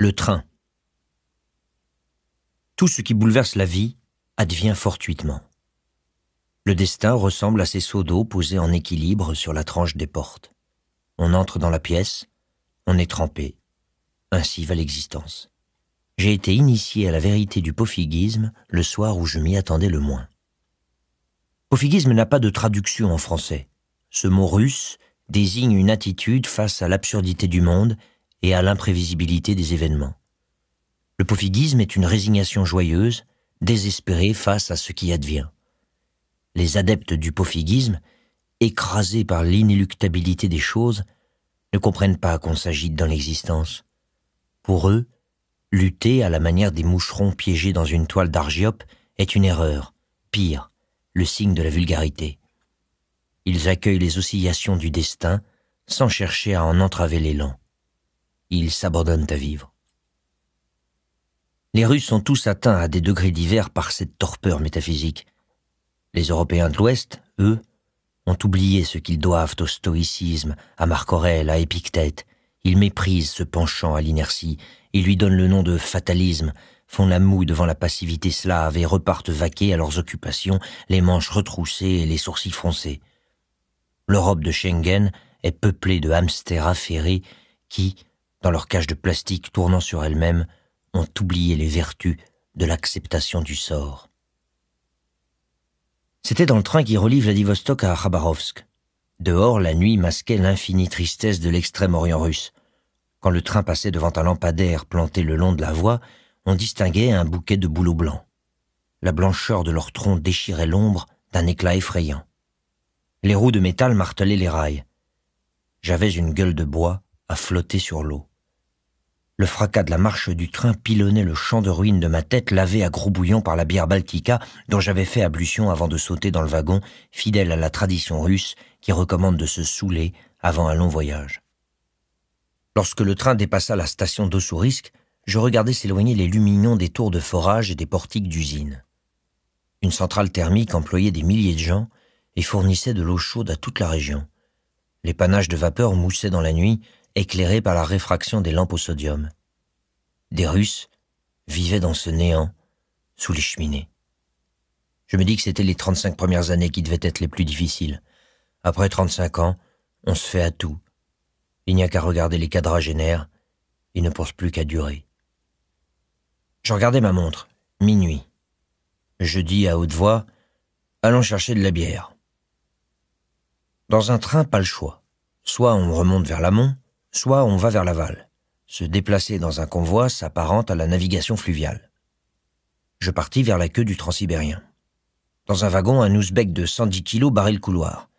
le train. Tout ce qui bouleverse la vie advient fortuitement. Le destin ressemble à ces seaux d'eau posés en équilibre sur la tranche des portes. On entre dans la pièce, on est trempé. Ainsi va l'existence. J'ai été initié à la vérité du pofiguisme le soir où je m'y attendais le moins. Pofiguisme n'a pas de traduction en français. Ce mot russe désigne une attitude face à l'absurdité du monde et à l'imprévisibilité des événements. Le pofiguisme est une résignation joyeuse, désespérée face à ce qui advient. Les adeptes du pofiguisme, écrasés par l'inéluctabilité des choses, ne comprennent pas qu'on s'agite dans l'existence. Pour eux, lutter à la manière des moucherons piégés dans une toile d'argiope est une erreur, pire, le signe de la vulgarité. Ils accueillent les oscillations du destin sans chercher à en entraver l'élan ils s'abandonnent à vivre. Les Russes sont tous atteints à des degrés divers par cette torpeur métaphysique. Les Européens de l'Ouest, eux, ont oublié ce qu'ils doivent au stoïcisme, à Marc Aurèle, à Épictète. Ils méprisent ce penchant à l'inertie Ils lui donnent le nom de fatalisme, font la moue devant la passivité slave et repartent vaquer à leurs occupations, les manches retroussées et les sourcils froncés. L'Europe de Schengen est peuplée de hamsters affairés qui, dans leur cage de plastique tournant sur elles-mêmes, ont oublié les vertus de l'acceptation du sort. C'était dans le train qui relie Vladivostok à Khabarovsk. Dehors, la nuit masquait l'infinie tristesse de l'extrême-orient russe. Quand le train passait devant un lampadaire planté le long de la voie, on distinguait un bouquet de bouleaux blancs. La blancheur de leur tronc déchirait l'ombre d'un éclat effrayant. Les roues de métal martelaient les rails. J'avais une gueule de bois à flotter sur l'eau. Le fracas de la marche du train pilonnait le champ de ruines de ma tête, lavé à gros bouillon par la bière Baltica dont j'avais fait ablution avant de sauter dans le wagon, fidèle à la tradition russe qui recommande de se saouler avant un long voyage. Lorsque le train dépassa la station d'Ossourisk, je regardais s'éloigner les lumignons des tours de forage et des portiques d'usine. Une centrale thermique employait des milliers de gens et fournissait de l'eau chaude à toute la région. Les panaches de vapeur moussaient dans la nuit, éclairés par la réfraction des lampes au sodium des Russes vivaient dans ce néant, sous les cheminées. Je me dis que c'était les 35 premières années qui devaient être les plus difficiles. Après 35 ans, on se fait à tout. Il n'y a qu'à regarder les quadragénaires, ils ne pensent plus qu'à durer. Je regardais ma montre, minuit. Je dis à haute voix, allons chercher de la bière. Dans un train, pas le choix. Soit on remonte vers l'amont, soit on va vers l'aval. Se déplacer dans un convoi s'apparente à la navigation fluviale. Je partis vers la queue du transsibérien. Dans un wagon, un ouzbek de 110 kilos barrait le couloir.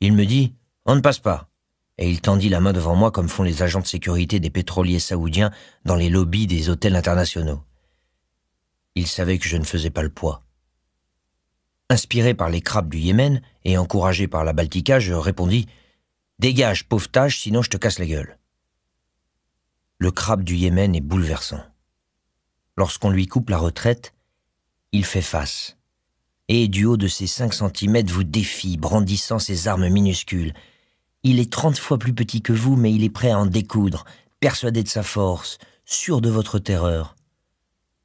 Il me dit On ne passe pas et il tendit la main devant moi comme font les agents de sécurité des pétroliers saoudiens dans les lobbies des hôtels internationaux. Il savait que je ne faisais pas le poids. Inspiré par les crabes du Yémen et encouragé par la Baltica, je répondis Dégage, pauvre tâche, sinon je te casse la gueule le crabe du Yémen est bouleversant. Lorsqu'on lui coupe la retraite, il fait face, et du haut de ses 5 cm vous défie, brandissant ses armes minuscules. Il est 30 fois plus petit que vous, mais il est prêt à en découdre, persuadé de sa force, sûr de votre terreur.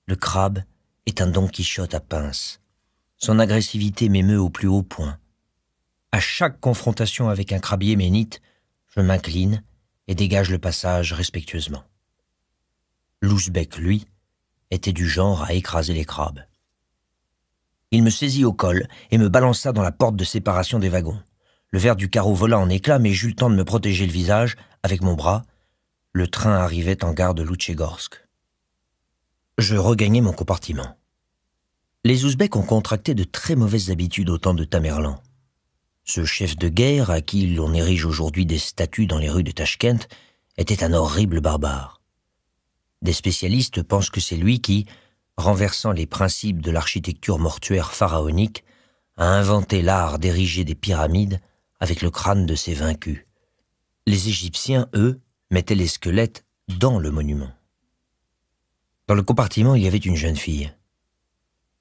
Le crabe est un Don Quichotte à pince. Son agressivité m'émeut au plus haut point. À chaque confrontation avec un crabe yéménite, je m'incline et dégage le passage respectueusement. L'ouzbek, lui, était du genre à écraser les crabes. Il me saisit au col et me balança dans la porte de séparation des wagons. Le verre du carreau vola en éclats, mais j'eus le temps de me protéger le visage avec mon bras. Le train arrivait en gare de Loutchegorsk. Je regagnai mon compartiment. Les Ouzbeks ont contracté de très mauvaises habitudes au temps de Tamerlan. Ce chef de guerre, à qui l'on érige aujourd'hui des statues dans les rues de Tashkent était un horrible barbare. Des spécialistes pensent que c'est lui qui, renversant les principes de l'architecture mortuaire pharaonique, a inventé l'art d'ériger des pyramides avec le crâne de ses vaincus. Les Égyptiens, eux, mettaient les squelettes dans le monument. Dans le compartiment, il y avait une jeune fille.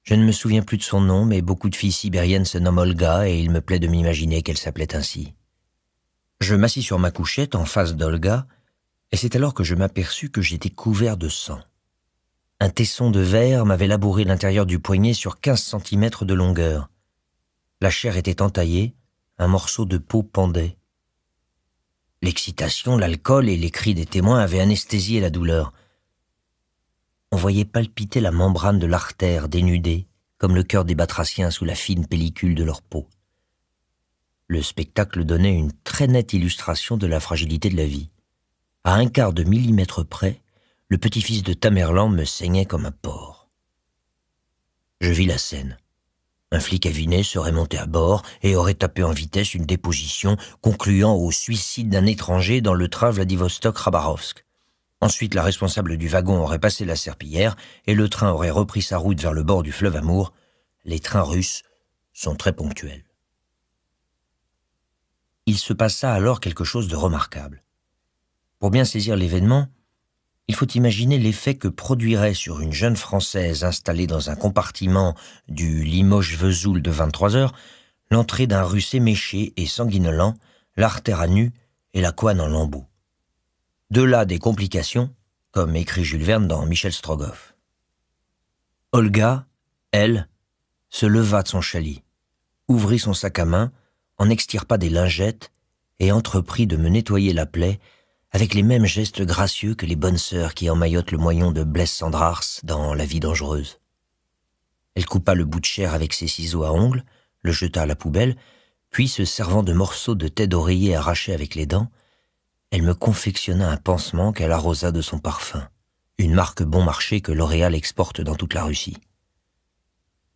Je ne me souviens plus de son nom, mais beaucoup de filles sibériennes se nomment Olga et il me plaît de m'imaginer qu'elle s'appelait ainsi. Je m'assis sur ma couchette en face d'Olga, et c'est alors que je m'aperçus que j'étais couvert de sang. Un tesson de verre m'avait labouré l'intérieur du poignet sur quinze centimètres de longueur. La chair était entaillée, un morceau de peau pendait. L'excitation, l'alcool et les cris des témoins avaient anesthésié la douleur on voyait palpiter la membrane de l'artère dénudée, comme le cœur des batraciens sous la fine pellicule de leur peau. Le spectacle donnait une très nette illustration de la fragilité de la vie. À un quart de millimètre près, le petit-fils de Tamerlan me saignait comme un porc. Je vis la scène. Un flic aviné serait monté à bord et aurait tapé en vitesse une déposition concluant au suicide d'un étranger dans le train Vladivostok-Rabarovsk. Ensuite, la responsable du wagon aurait passé la serpillière et le train aurait repris sa route vers le bord du fleuve Amour. Les trains russes sont très ponctuels. Il se passa alors quelque chose de remarquable. Pour bien saisir l'événement, il faut imaginer l'effet que produirait sur une jeune Française installée dans un compartiment du Limoges-Vesoul de 23 heures l'entrée d'un russe éméché et sanguinolent, l'artère à nu et la coine en lambeaux. De là des complications, comme écrit Jules Verne dans Michel Strogoff. Olga, elle, se leva de son chalit, ouvrit son sac à main, en extirpa des lingettes et entreprit de me nettoyer la plaie avec les mêmes gestes gracieux que les bonnes sœurs qui emmaillotent le moyen de Blaise Sandrars dans La vie dangereuse. Elle coupa le bout de chair avec ses ciseaux à ongles, le jeta à la poubelle, puis se servant de morceaux de tête d'oreiller arrachés avec les dents, elle me confectionna un pansement qu'elle arrosa de son parfum, une marque bon marché que L'Oréal exporte dans toute la Russie.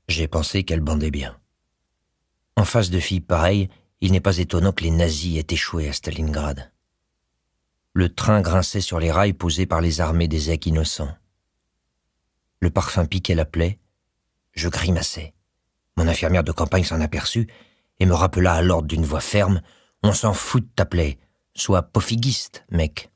J'ai pensé qu'elle bandait bien. En face de filles pareilles, il n'est pas étonnant que les nazis aient échoué à Stalingrad. Le train grinçait sur les rails posés par les armées des aigles innocents. Le parfum piquait la plaie. Je grimaçais. Mon infirmière de campagne s'en aperçut et me rappela à l'ordre d'une voix ferme On s'en fout de ta plaie. Sois pofiguiste, mec.